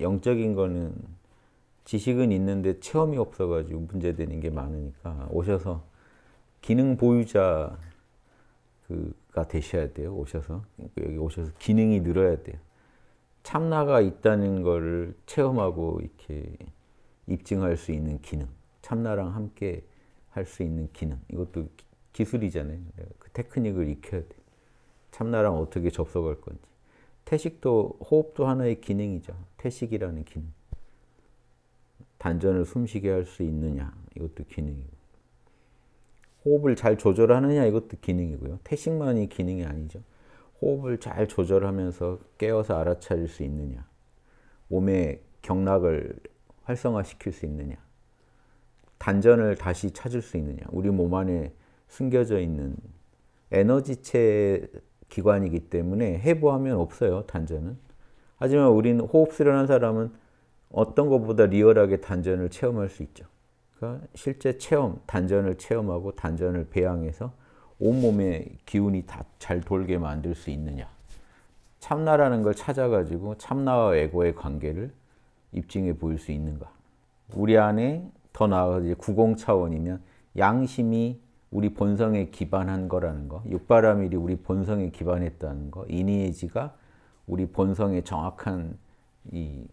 영적인 거는 지식은 있는데 체험이 없어가지고 문제되는 게 많으니까 오셔서 기능 보유자 가 되셔야 돼요. 오셔서 그러니까 여기 오셔서 기능이 늘어야 돼요. 참나가 있다는 것 체험하고 이렇게 입증할 수 있는 기능, 참나랑 함께 할 수 있는 기능, 이것도 기술이잖아요. 그 테크닉을 익혀야 돼. 참나랑 어떻게 접속할 건지. 태식도 호흡도 하나의 기능이죠. 태식이라는 기능. 단전을 숨쉬게 할 수 있느냐 이것도 기능이고 호흡을 잘 조절하느냐 이것도 기능이고요. 태식만이 기능이 아니죠. 호흡을 잘 조절하면서 깨어서 알아차릴 수 있느냐 몸의 경락을 활성화시킬 수 있느냐 단전을 다시 찾을 수 있느냐 우리 몸 안에 숨겨져 있는 에너지체 기관이기 때문에 해부하면 없어요, 단전은. 하지만 우리는 호흡수련한 사람은 어떤 것보다 리얼하게 단전을 체험할 수 있죠. 그러니까 실제 체험, 단전을 체험하고 단전을 배양해서 온몸의 기운이 다 잘 돌게 만들 수 있느냐. 참나라는 걸 찾아가지고 참나와 에고의 관계를 입증해 보일 수 있는가. 우리 안에 더 나아가 이제 구공 차원이면 양심이 우리 본성에 기반한 거라는 거, 육바라밀이 우리 본성에 기반했다는 거, 이니에지가 우리 본성의 정확한 이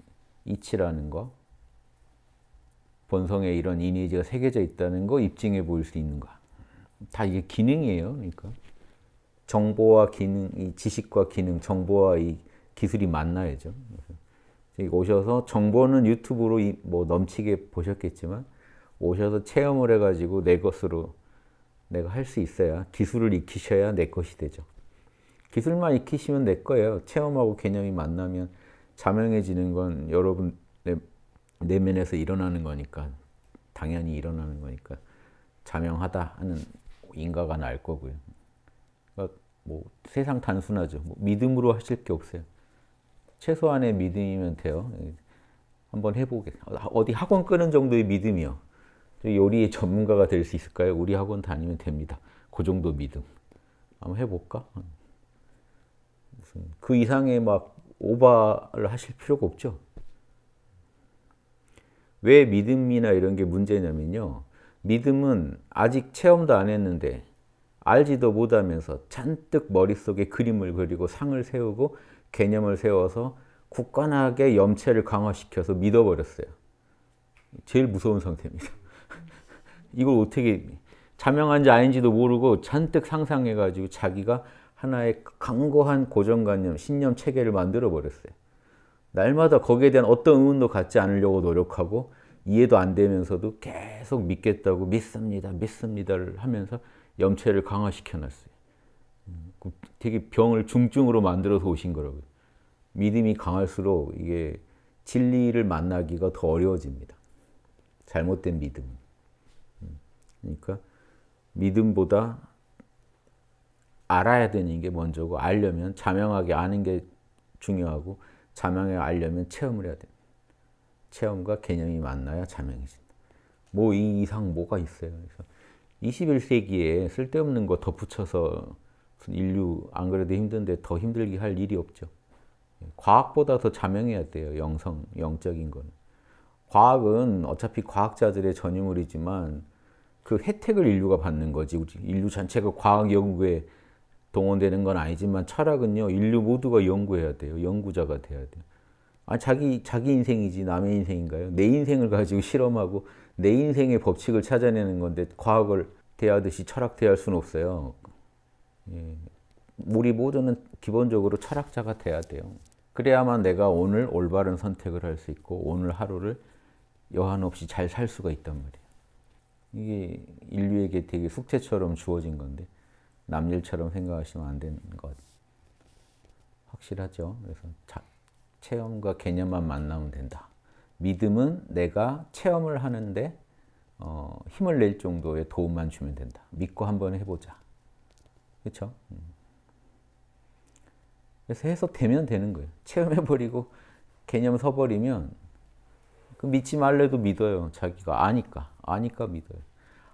이치라는 거, 본성에 이런 이니에지가 새겨져 있다는 거 입증해 보일 수 있는 거. 다 이게 기능이에요. 그러니까 정보와 기능, 이 지식과 기능, 정보와 이 기술이 만나야죠. 오셔서 정보는 유튜브로 뭐 넘치게 보셨겠지만 오셔서 체험을 해가지고 내 것으로 내가 할 수 있어야 기술을 익히셔야 내 것이 되죠. 기술만 익히시면 내 거예요. 체험하고 개념이 만나면 자명해지는 건 여러분 내, 내면에서 일어나는 거니까 당연히 일어나는 거니까 자명하다 하는 인가가 날 거고요. 그러니까 뭐 세상 단순하죠. 뭐 믿음으로 하실 게 없어요. 최소한의 믿음이면 돼요. 한번 해보겠 어디 학원 끄는 정도의 믿음이요. 요리의 전문가가 될 수 있을까요? 우리 학원 다니면 됩니다. 그 정도 믿음. 한번 해볼까? 무슨 그 이상의 막 오바를 하실 필요가 없죠. 왜 믿음이나 이런 게 문제냐면요. 믿음은 아직 체험도 안 했는데 알지도 못하면서 잔뜩 머릿속에 그림을 그리고 상을 세우고 개념을 세워서 굳건하게 염체를 강화시켜서 믿어버렸어요. 제일 무서운 상태입니다. 이걸 어떻게 자명한지 아닌지도 모르고 잔뜩 상상해가지고 자기가 하나의 강고한 고정관념, 신념 체계를 만들어 버렸어요. 날마다 거기에 대한 어떤 의문도 갖지 않으려고 노력하고 이해도 안 되면서도 계속 믿겠다고 믿습니다, 믿습니다를 하면서 염체를 강화시켜 놨어요. 음, 되게 병을 중증으로 만들어서 오신 거라고요. 믿음이 강할수록 이게 진리를 만나기가 더 어려워집니다. 잘못된 믿음 그러니까 믿음보다 알아야 되는 게 먼저고 알려면 자명하게 아는 게 중요하고 자명하게 알려면 체험을 해야 됩니다. 체험과 개념이 만나야 자명해진다. 뭐이 이상 뭐가 있어요. 그래서 21세기에 쓸데없는 거 덧붙여서 인류 안 그래도 힘든데 더 힘들게 할 일이 없죠. 과학보다 더 자명해야 돼요. 영성, 영적인 거는. 과학은 어차피 과학자들의 전유물이지만 그 혜택을 인류가 받는 거지. 인류 전체가 그 과학 연구에 동원되는 건 아니지만 철학은요. 인류 모두가 연구해야 돼요. 연구자가 돼야 돼요. 아 자기 자기 인생이지 남의 인생인가요? 내 인생을 가지고 실험하고 내 인생의 법칙을 찾아내는 건데 과학을 대하듯이 철학 대할 수는 없어요. 예. 우리 모두는 기본적으로 철학자가 돼야 돼요. 그래야만 내가 오늘 올바른 선택을 할 수 있고 오늘 하루를 여한 없이 잘 살 수가 있단 말이에요. 이게 인류에게 되게 숙제처럼 주어진 건데 남일처럼 생각하시면 안 되는 것 확실하죠. 그래서 자, 체험과 개념만 만나면 된다. 믿음은 내가 체험을 하는데 어, 힘을 낼 정도의 도움만 주면 된다. 믿고 한번 해보자. 그렇죠? 그래서 해서 되면 되는 거예요. 체험해버리고 개념 서버리면 그 믿지 말래도 믿어요. 자기가 아니까. 아니까 믿어요.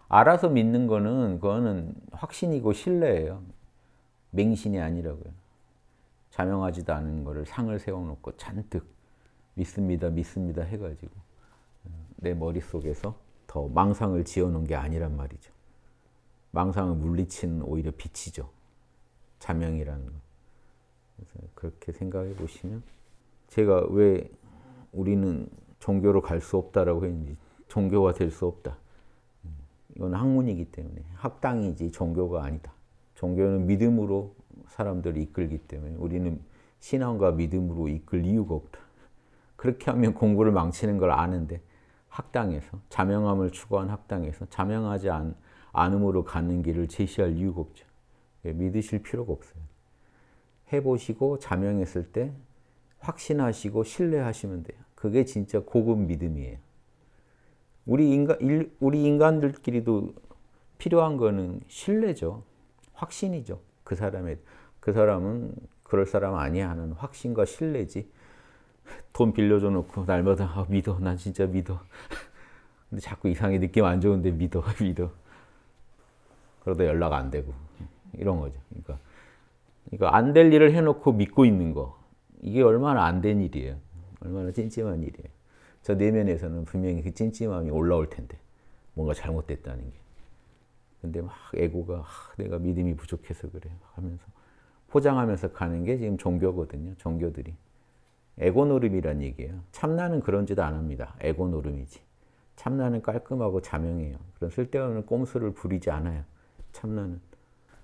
알아서 믿는 거는 그거는 확신이고 신뢰예요. 맹신이 아니라고요. 자명하지도 않은 거를 상을 세워놓고 잔뜩 믿습니다, 믿습니다 해가지고 내 머릿속에서 더 망상을 지어놓은 게 아니란 말이죠. 망상을 물리치 오히려 빛이죠. 자명이라는 거. 그래서 그렇게 생각해 보시면 제가 왜 우리는 종교로 갈 수 없다라고 했는지 종교가 될 수 없다. 이건 학문이기 때문에 학당이지 종교가 아니다. 종교는 믿음으로 사람들을 이끌기 때문에 우리는 신앙과 믿음으로 이끌 이유가 없다. 그렇게 하면 공부를 망치는 걸 아는데 학당에서 자명함을 추구한 학당에서 자명하지 않, 않음으로 가는 길을 제시할 이유가 없죠. 예, 믿으실 필요가 없어요. 해보시고 자명했을 때 확신하시고 신뢰하시면 돼요. 그게 진짜 고급 믿음이에요. 우리 인간 일, 우리 인간들끼리도 필요한 거는 신뢰죠. 확신이죠. 그 사람의 그 사람은 그럴 사람 아니야 하는 확신과 신뢰지. 돈 빌려줘 놓고 날마다 아, 믿어. 난 진짜 믿어. 근데 자꾸 이상해 느낌 안 좋은데 믿어. 믿어. 그러다 연락 안 되고 이런 거죠. 그러니까 이거 그러니까 안될 일을 해놓고 믿고 있는 거 이게 얼마나 안 된 일이에요. 얼마나 찜찜한 일이에요. 저 내면에서는 분명히 그 찜찜함이 올라올 텐데 뭔가 잘못됐다는 게. 근데 막 애고가 아, 내가 믿음이 부족해서 그래 하면서 포장하면서 가는 게 지금 종교거든요. 종교들이. 에고 노름이란 얘기예요. 참나는 그런 짓 안 합니다. 에고 노름이지. 참나는 깔끔하고 자명해요. 그런 쓸데없는 꼼수를 부리지 않아요. 참나는.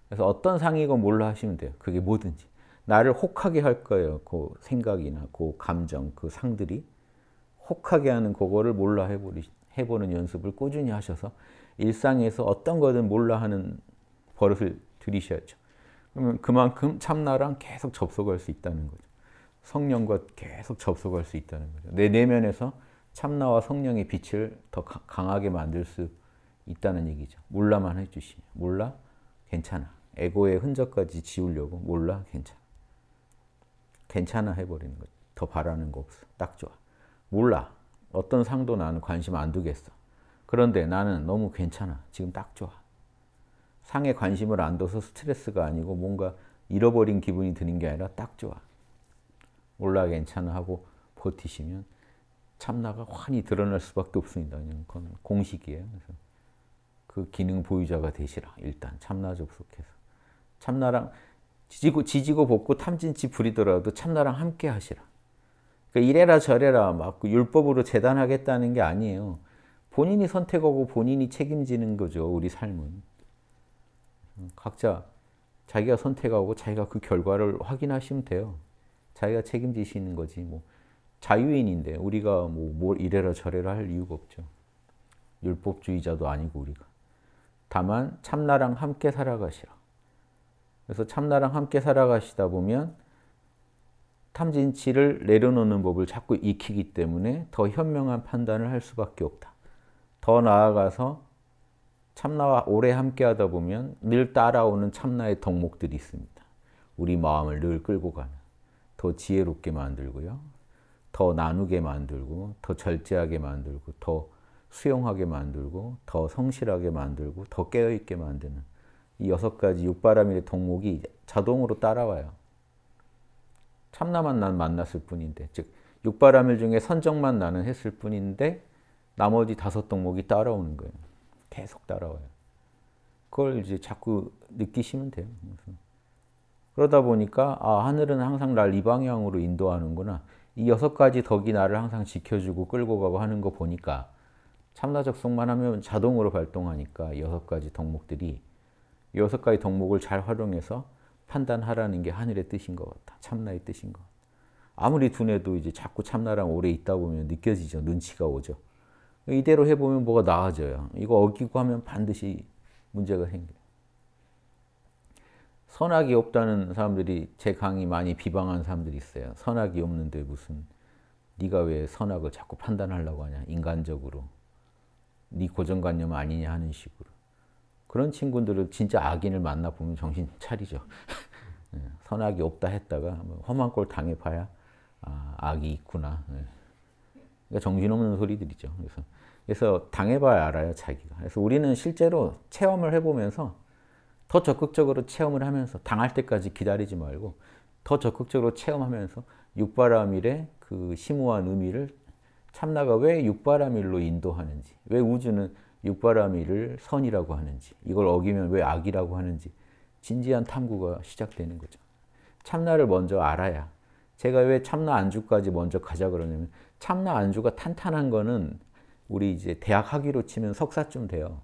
그래서 어떤 상이건 몰라 하시면 돼요. 그게 뭐든지. 나를 혹하게 할 거예요. 그 생각이나 그 감정, 그 상들이. 혹하게 하는 그거를 몰라 해보리, 해보는 연습을 꾸준히 하셔서 일상에서 어떤 거든 몰라 하는 버릇을 들이셔야죠. 그러면 그만큼 참나랑 계속 접속할 수 있다는 거죠. 성령과 계속 접속할 수 있다는 거죠. 내 내면에서 참나와 성령의 빛을 더 강하게 만들 수 있다는 얘기죠. 몰라만 해주시면. 몰라? 괜찮아. 에고의 흔적까지 지우려고 몰라? 괜찮아. 괜찮아 해버리는 거죠. 더 바라는 거 없어. 딱 좋아. 몰라. 어떤 상도 나는 관심 안 두겠어. 그런데 나는 너무 괜찮아. 지금 딱 좋아. 상에 관심을 안 둬서 스트레스가 아니고 뭔가 잃어버린 기분이 드는 게 아니라 딱 좋아. 몰라 괜찮아 하고 버티시면 참나가 환히 드러날 수밖에 없습니다. 그건 공식이에요. 그래서 그 기능 보유자가 되시라. 일단 참나 접속해서. 참나랑 지지고 지지고 볶고 탐진치 부리더라도 참나랑 함께 하시라. 그러니까 이래라 저래라 막 율법으로 재단하겠다는 게 아니에요. 본인이 선택하고 본인이 책임지는 거죠. 우리 삶은. 각자 자기가 선택하고 자기가 그 결과를 확인하시면 돼요. 자기가 책임지시는 거지. 뭐 자유인인데 우리가 뭐뭘 이래라 저래라 할 이유가 없죠. 율법주의자도 아니고 우리가. 다만 참나랑 함께 살아가시라. 그래서 참나랑 함께 살아가시다 보면 탐진치를 내려놓는 법을 자꾸 익히기 때문에 더 현명한 판단을 할 수밖에 없다. 더 나아가서 참나와 오래 함께하다 보면 늘 따라오는 참나의 덕목들이 있습니다. 우리 마음을 늘 끌고 가는, 더 지혜롭게 만들고요. 더 나누게 만들고, 더 절제하게 만들고, 더 수용하게 만들고, 더 성실하게 만들고, 더 깨어있게 만드는 이 여섯 가지 육바람의 덕목이 자동으로 따라와요. 참나만 난 만났을 뿐인데 즉 육바라밀 중에 선정만 나는 했을 뿐인데 나머지 다섯 덕목이 따라오는 거예요. 계속 따라와요. 그걸 이제 자꾸 느끼시면 돼요. 그러다 보니까 아 하늘은 항상 날 이 방향으로 인도하는구나. 이 여섯 가지 덕이 나를 항상 지켜주고 끌고 가고 하는 거 보니까 참나 적성만 하면 자동으로 발동하니까 여섯 가지 덕목들이 여섯 가지 덕목을 잘 활용해서 판단하라는 게 하늘의 뜻인 것 같다. 참나의 뜻인 것 같다. 아무리 둔해도 이제 자꾸 참나랑 오래 있다 보면 느껴지죠. 눈치가 오죠. 이대로 해보면 뭐가 나아져요. 이거 어기고 하면 반드시 문제가 생겨요. 선악이 없다는 사람들이 제 강의 많이 비방한 사람들이 있어요. 선악이 없는데 무슨 네가 왜 선악을 자꾸 판단하려고 하냐. 인간적으로. 네 고정관념 아니냐 하는 식으로. 그런 친구들을 진짜 악인을 만나보면 정신 차리죠. 예, 선악이 없다 했다가 뭐 험한 꼴 당해봐야 아, 악이 있구나. 예. 그러니까 정신없는 소리들이죠. 그래서 그래서 당해봐야 알아요, 자기가. 그래서 우리는 실제로 체험을 해보면서 더 적극적으로 체험을 하면서 당할 때까지 기다리지 말고 더 적극적으로 체험하면서 육바라밀의 그 심오한 의미를 참나가 왜 육바라밀로 인도하는지, 왜 우주는 육바라밀을 선이라고 하는지 이걸 어기면 왜 악이라고 하는지 진지한 탐구가 시작되는 거죠. 참나를 먼저 알아야 제가 왜 참나 안주까지 먼저 가자 그러냐면 참나 안주가 탄탄한 거는 우리 이제 대학 학위로 치면 석사쯤 돼요.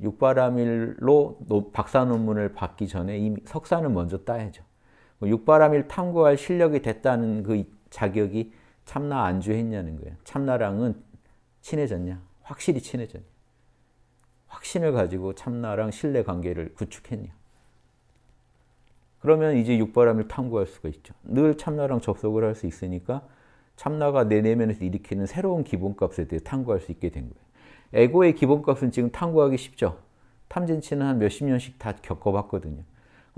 육바라밀로 박사 논문을 받기 전에 이미 석사는 먼저 따야죠. 뭐 육바라밀 탐구할 실력이 됐다는 그 자격이 참나 안주했냐는 거예요. 참나랑은 친해졌냐? 확실히 친해졌냐? 확신을 가지고 참나랑 신뢰 관계를 구축했냐. 그러면 이제 육바람을 탐구할 수가 있죠. 늘 참나랑 접속을 할 수 있으니까 참나가 내 내면에서 일으키는 새로운 기본값에 대해 탐구할 수 있게 된 거예요. 에고의 기본값은 지금 탐구하기 쉽죠. 탐진치는 한 몇십 년씩 다 겪어봤거든요.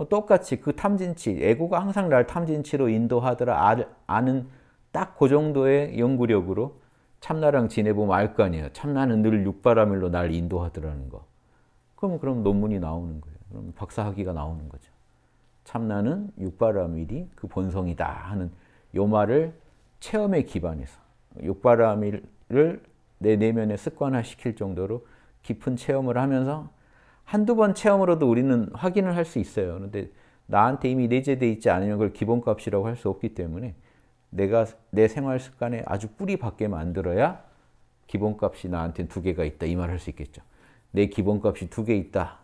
똑같이 그 탐진치, 에고가 항상 날 탐진치로 인도하더라 아, 아는 딱 그 정도의 연구력으로 참나랑 지내보면 알 거 아니에요. 참나는 늘 육바라밀로 날 인도하더라는 거. 그럼 그럼 논문이 나오는 거예요. 그럼 박사학위가 나오는 거죠. 참나는 육바라밀이 그 본성이다 하는 요 말을 체험에 기반해서 육바라밀을 내 내면에 습관화시킬 정도로 깊은 체험을 하면서 한두 번 체험으로도 우리는 확인을 할 수 있어요. 그런데 나한테 이미 내재되 있지 않으면 그걸 기본값이라고 할 수 없기 때문에 내가 내 생활 습관에 아주 뿌리 밖에 만들어야 기본값이 나한테 두 개가 있다 이 말 할 수 있겠죠. 내 기본값이 두 개 있다.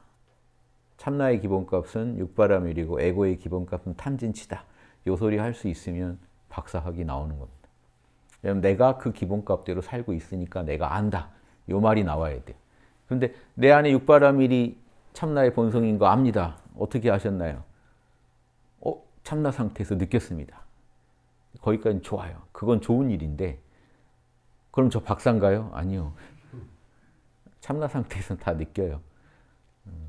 참나의 기본값은 육바라밀이고 에고의 기본값은 탐진치다. 요 소리 할 수 있으면 박사학위 나오는 겁니다. 왜냐면 내가 그 기본값대로 살고 있으니까 내가 안다. 요 말이 나와야 돼요. 근데 내 안에 육바라밀이 참나의 본성인 거 압니다. 어떻게 아셨나요? 어, 참나 상태에서 느꼈습니다. 거기까지 좋아요. 그건 좋은 일인데 그럼 저 박사인가요? 아니요. 참나 상태에서다 느껴요. 음,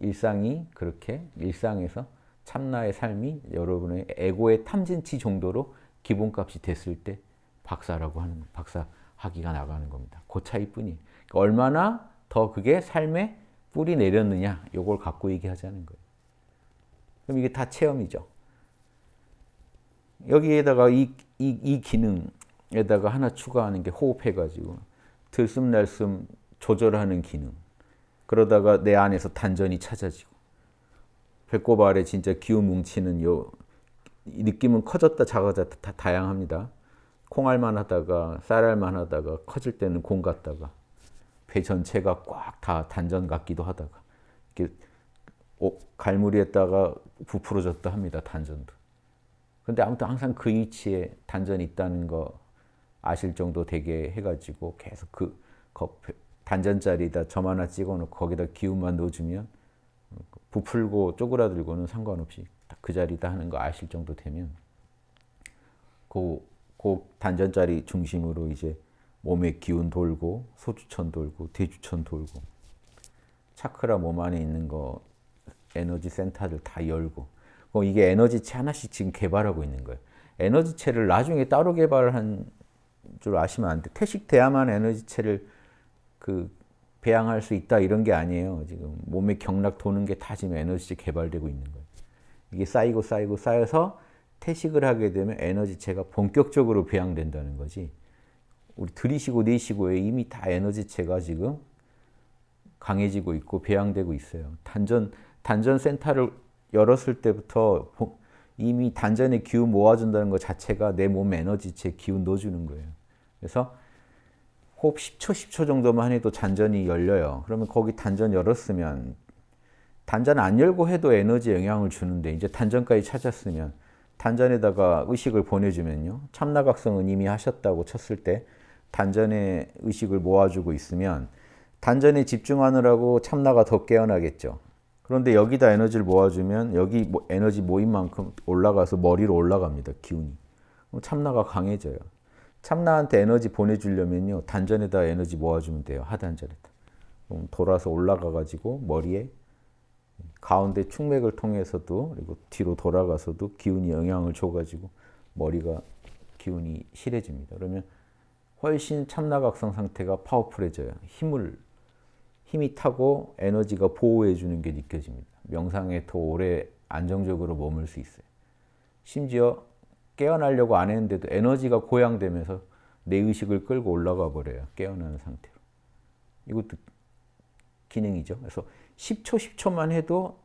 일상이 그렇게 일상에서 참나의 삶이 여러분의 에고의 탐진치 정도로 기본값이 됐을 때 박사라고 하는 박사 학위가 나가는 겁니다. 그 차이뿐이 그러니까 얼마나 더 그게 삶에 뿌리 내렸느냐 이걸 갖고 얘기하자는 거예요. 그럼 이게 다 체험이죠. 여기에다가 이, 이, 이 기능에다가 하나 추가하는 게 호흡해가지고 들숨날숨 조절하는 기능. 그러다가 내 안에서 단전이 찾아지고 배꼽 아래 진짜 기운 뭉치는 요 느낌은 커졌다 작아졌다 다 다양합니다. 콩알만 하다가 쌀알만 하다가 커질 때는 공 같다가 배 전체가 꽉 다 단전 같기도 하다가 이렇게 갈무리에다가 부풀어졌다 합니다. 단전도. 근데 아무튼 항상 그 위치에 단전이 있다는 거 아실 정도 되게 해가지고 계속 그 단전 자리에다 점 하나 찍어놓고 거기다 기운만 넣어주면 부풀고 쪼그라들고는 상관없이 그 자리다 하는 거 아실 정도 되면 그, 그 단전 자리 중심으로 이제 몸에 기운 돌고 소주천 돌고 대주천 돌고 차크라 몸 안에 있는 거 에너지 센터들다 열고 그 이게 에너지체 하나씩 지금 개발하고 있는 거예요. 에너지체를 나중에 따로 개발한 줄 아시면 안 돼. 태식돼야만 에너지체를 그 배양할 수 있다 이런 게 아니에요. 지금 몸의 경락 도는 게 다 지금 에너지체 개발되고 있는 거예요. 이게 쌓이고 쌓이고 쌓여서 태식을 하게 되면 에너지체가 본격적으로 배양된다는 거지. 우리 들이쉬고 내쉬고에 이미 다 에너지체가 지금 강해지고 있고 배양되고 있어요. 단전 단전 센터를 열었을 때부터 이미 단전에 기운 모아준다는 것 자체가 내 몸 에너지체 기운 넣어주는 거예요. 그래서 호흡 10초, 10초 정도만 해도 단전이 열려요. 그러면 거기 단전 열었으면 단전 안 열고 해도 에너지 영향을 주는데 이제 단전까지 찾았으면 단전에다가 의식을 보내주면요. 참나각성은 이미 하셨다고 쳤을 때 단전에 의식을 모아주고 있으면 단전에 집중하느라고 참나가 더 깨어나겠죠. 그런데 여기다 에너지를 모아주면 여기 에너지 모인 만큼 올라가서 머리로 올라갑니다. 기운이. 참나가 강해져요. 참나한테 에너지 보내주려면요. 단전에다 에너지 모아주면 돼요. 하단전에다. 돌아서 올라가가지고 머리에 가운데 충맥을 통해서도 그리고 뒤로 돌아가서도 기운이 영향을 줘가지고 머리가 기운이 실해집니다. 그러면 훨씬 참나각성 상태가 파워풀해져요. 힘을 힘이 타고 에너지가 보호해 주는 게 느껴집니다. 명상에 더 오래 안정적으로 머물 수 있어요. 심지어 깨어나려고 안 했는데도 에너지가 고양되면서 내 의식을 끌고 올라가 버려요. 깨어나는 상태로. 이것도 기능이죠. 그래서 10초, 10초만 해도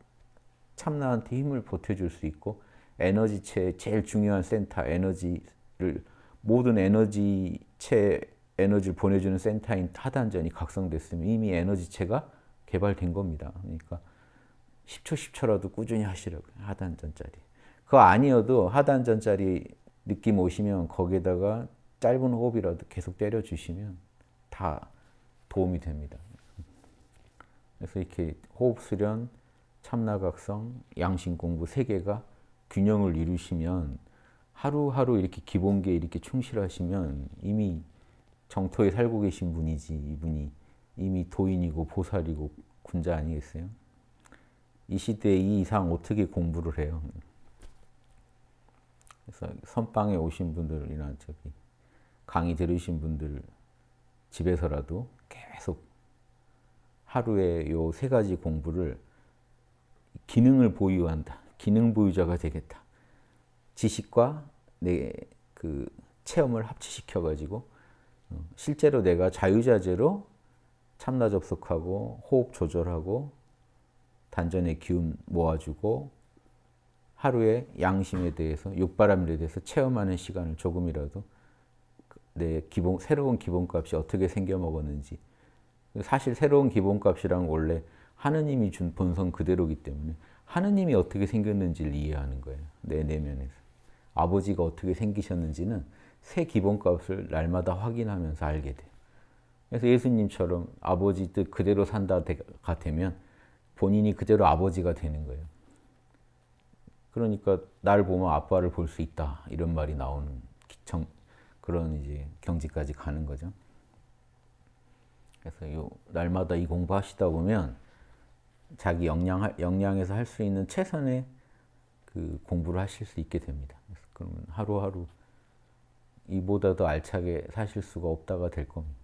참나한테 힘을 보태줄 수 있고 에너지체의 제일 중요한 센터, 에너지를 모든 에너지체 에너지를 보내주는 센터인 타단전이 각성됐으면 이미 에너지체가 개발된 겁니다. 그러니까 10초 10초라도 꾸준히 하시라고 하단전짜리. 그거 아니어도 하단전짜리 느낌 오시면 거기에다가 짧은 호흡이라도 계속 때려주시면 다 도움이 됩니다. 그래서 이렇게 호흡 수련, 참나각성, 양심 공부 세 개가 균형을 이루시면 하루하루 이렇게 기본기에 이렇게 충실하시면 이미 정토에 살고 계신 분이지 이분이 이미 도인이고 보살이고 군자 아니겠어요? 이 시대에 이 이상 어떻게 공부를 해요? 그래서 선방에 오신 분들이나 저기 강의 들으신 분들 집에서라도 계속 하루에 요 세 가지 공부를 기능을 보유한다. 기능 보유자가 되겠다. 지식과 내 그 체험을 합치시켜 가지고 실제로 내가 자유자재로 참나 접속하고 호흡 조절하고 단전의 기운 모아주고 하루에 양심에 대해서 욕바람에 대해서 체험하는 시간을 조금이라도 내 기본 새로운 기본값이 어떻게 생겨 먹었는지 사실 새로운 기본값이란 원래 하느님이 준 본성 그대로기 때문에 하느님이 어떻게 생겼는지를 이해하는 거예요. 내 내면에서. 아버지가 어떻게 생기셨는지는 새 기본값을 날마다 확인하면서 알게 돼. 그래서 예수님처럼 아버지 뜻 그대로 산다 같으면 본인이 그대로 아버지가 되는 거예요. 그러니까 날 보면 아빠를 볼 수 있다 이런 말이 나오는 기청 그런 이제 경지까지 가는 거죠. 그래서 요 날마다 이 공부하시다 보면 자기 역량 역량에서 할 수 있는 최선의 그 공부를 하실 수 있게 됩니다. 그러면 하루하루 이보다 더 알차게 사실 수가 없다가 될 겁니다.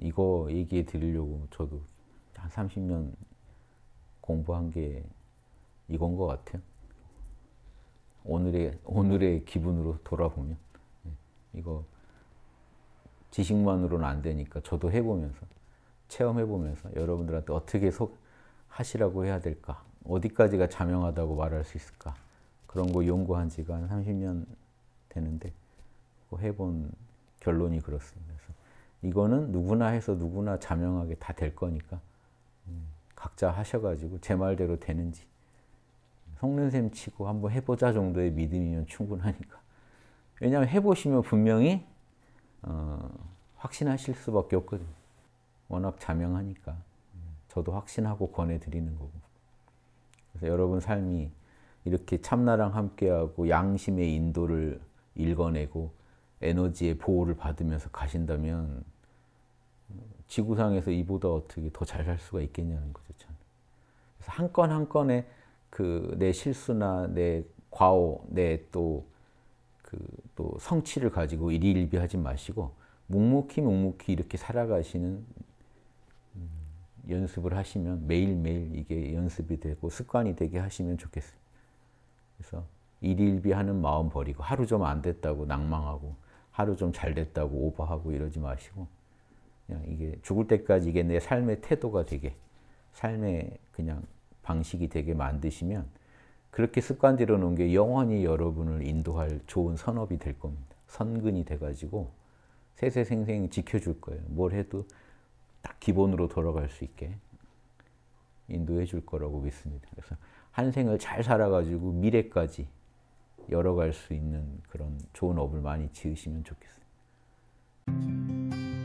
이거 얘기해 드리려고 저도 한 30년 공부한 게 이건 것 같아요. 오늘의 오늘의 기분으로 돌아보면 예, 이거 지식만으로는 안 되니까 저도 해보면서 체험해보면서 여러분들한테 어떻게 속 하시라고 해야 될까 어디까지가 자명하다고 말할 수 있을까 그런 거 연구한 지가 한 30년 되는데 해본 결론이 그렇습니다. 그래서 이거는 누구나 해서 누구나 자명하게 다 될 거니까 음, 각자 하셔가지고 제 말대로 되는지 성능샘 치고 한번 해보자 정도의 믿음이면 충분하니까 왜냐하면 해보시면 분명히 어, 확신하실 수밖에 없거든요. 워낙 자명하니까 저도 확신하고 권해드리는 거고 그래서 여러분 삶이 이렇게 참나랑 함께하고 양심의 인도를 읽어내고 에너지의 보호를 받으면서 가신다면 지구상에서 이보다 어떻게 더 잘 살 수가 있겠냐는 거죠. 저는. 그래서 한 건 한 건의 그 내 실수나 내 과오, 내 또 그 또 성취를 가지고 일일비하지 마시고 묵묵히 묵묵히 이렇게 살아가시는 음, 연습을 하시면 매일매일 이게 연습이 되고 습관이 되게 하시면 좋겠습니 그래서 일일비하는 마음 버리고 하루 좀 안 됐다고 낭망하고 하루 좀 잘 됐다고 오버하고 이러지 마시고 그냥 이게 죽을 때까지 이게 내 삶의 태도가 되게 삶의 그냥 방식이 되게 만드시면 그렇게 습관 들여놓은 게 영원히 여러분을 인도할 좋은 선업이 될 겁니다. 선근이 돼가지고 세세생생 지켜줄 거예요. 뭘 해도 딱 기본으로 돌아갈 수 있게 인도해 줄 거라고 믿습니다. 그래서 한 생을 잘 살아가지고 미래까지 열어갈 수 있는 그런 좋은 업을 많이 지으시면 좋겠습니다.